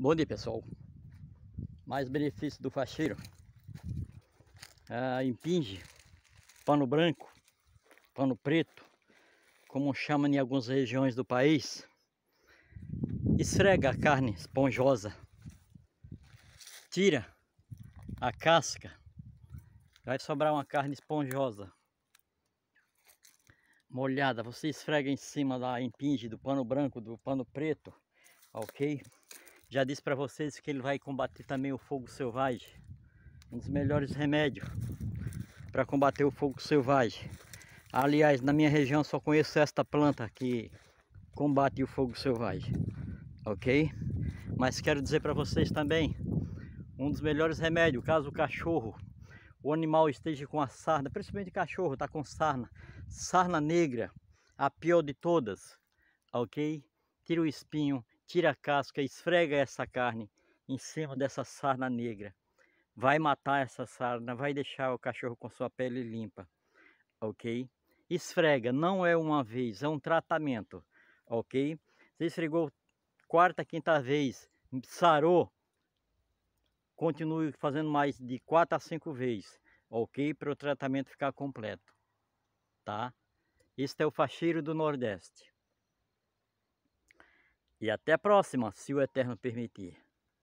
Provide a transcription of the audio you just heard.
Bom dia pessoal, mais benefício do faxeiro, ah, impinge, pano branco, pano preto, como chamam em algumas regiões do país, esfrega a carne esponjosa, tira a casca, vai sobrar uma carne esponjosa, molhada, você esfrega em cima da impinge, do pano branco, do pano preto, ok? Já disse para vocês que ele vai combater também o fogo selvagem. Um dos melhores remédios para combater o fogo selvagem. Aliás, na minha região só conheço esta planta que combate o fogo selvagem. Ok? Mas quero dizer para vocês também, um dos melhores remédios, caso o cachorro, o animal esteja com a sarna, principalmente o cachorro está com sarna, sarna negra, a pior de todas, ok? Tira o espinho, tira a casca, esfrega essa carne em cima dessa sarna negra. Vai matar essa sarna, vai deixar o cachorro com sua pele limpa, ok? Esfrega, não é uma vez, é um tratamento, ok? Você esfregou quarta, quinta vez, sarou, continue fazendo mais de quatro a cinco vezes, ok? Para o tratamento ficar completo, tá? Este é o faxeiro do Nordeste. E até a próxima, se o Eterno permitir.